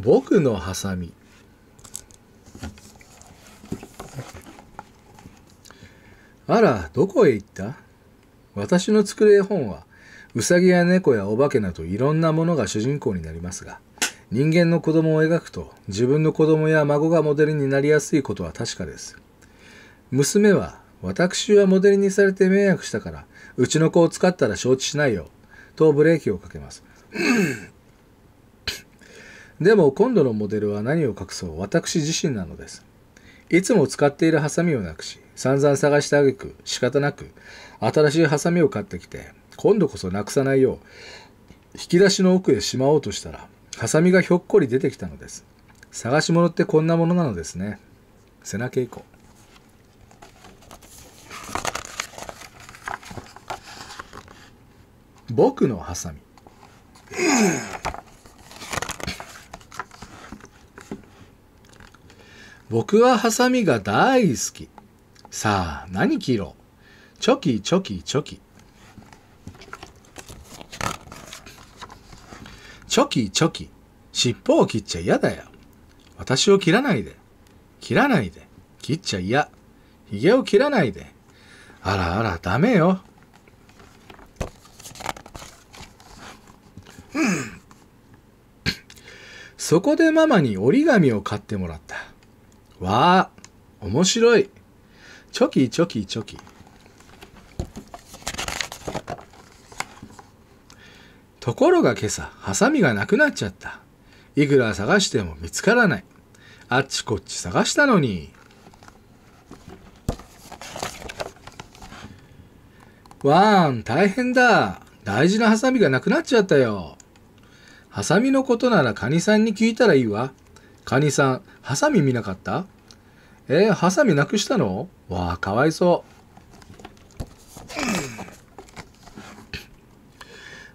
僕のハサミあらどこへ行った私の作る絵本はうさぎや猫やお化けなどいろんなものが主人公になりますが人間の子供を描くと自分の子供や孫がモデルになりやすいことは確かです娘は私はモデルにされて迷惑したからうちの子を使ったら承知しないよとブレーキをかけます、でも今度のモデルは何を隠そう私自身なのです。いつも使っているハサミをなくし、散々探してあげく仕方なく新しいハサミを買ってきて、今度こそなくさないよう、引き出しの奥へしまおうとしたら、ハサミがひょっこり出てきたのです。探し物ってこんなものなのですね。瀬名恵子。僕のハサミ。僕はハサミが大好き。さあ、何切ろうチョキチョキチョキ。チョキチョキ。尻尾を切っちゃ嫌だよ。私を切らないで。切らないで。切っちゃ嫌。髭を切らないで。あらあら、ダメよ。そこでママに折り紙を買ってもらった。わあ、面白い。チョキチョキチョキ。ところが今朝、ハサミがなくなっちゃった。いくら探しても見つからない。あっちこっち探したのに。わーん、大変だ。大事なハサミがなくなっちゃったよ。ハサミのことならカニさんに聞いたらいいわ。カニさん、ハサミ見なかったえー、ハサミなくしたのわあ、かわいそう。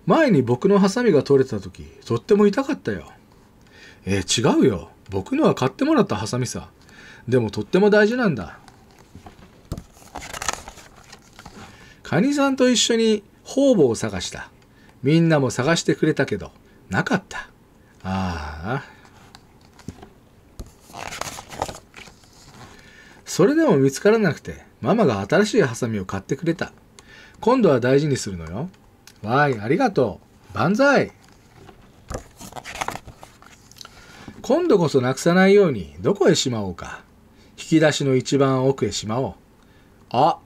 前に僕のハサミが取れた時、とっても痛かったよ。えー、違うよ。僕のは買ってもらったハサミさ。でもとっても大事なんだ。カニさんと一緒に方々を探した。みんなも探してくれたけど、なかった。ああ、それでも見つからなくて、ママが新しいハサミを買ってくれた。今度は大事にするのよ。わーい、ありがとう。万歳今度こそなくさないように、どこへしまおうか。引き出しの一番奥へしまおう。あ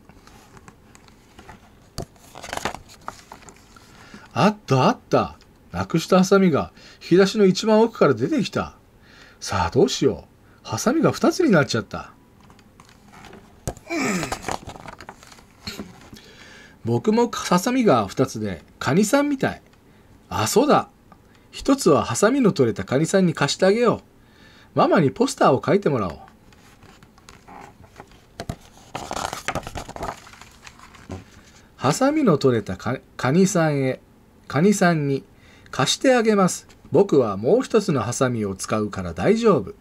あったあったなくしたハサミが引き出しの一番奥から出てきた。さあどうしよう。ハサミが2つになっちゃった。僕もハサミが2つでカニさんみたいあそうだ1つはハサミの取れたカニさんに貸してあげようママにポスターを書いてもらおうハサミの取れたカカニさんへカニさんに貸してあげます僕はもう一つのハサミを使うから大丈夫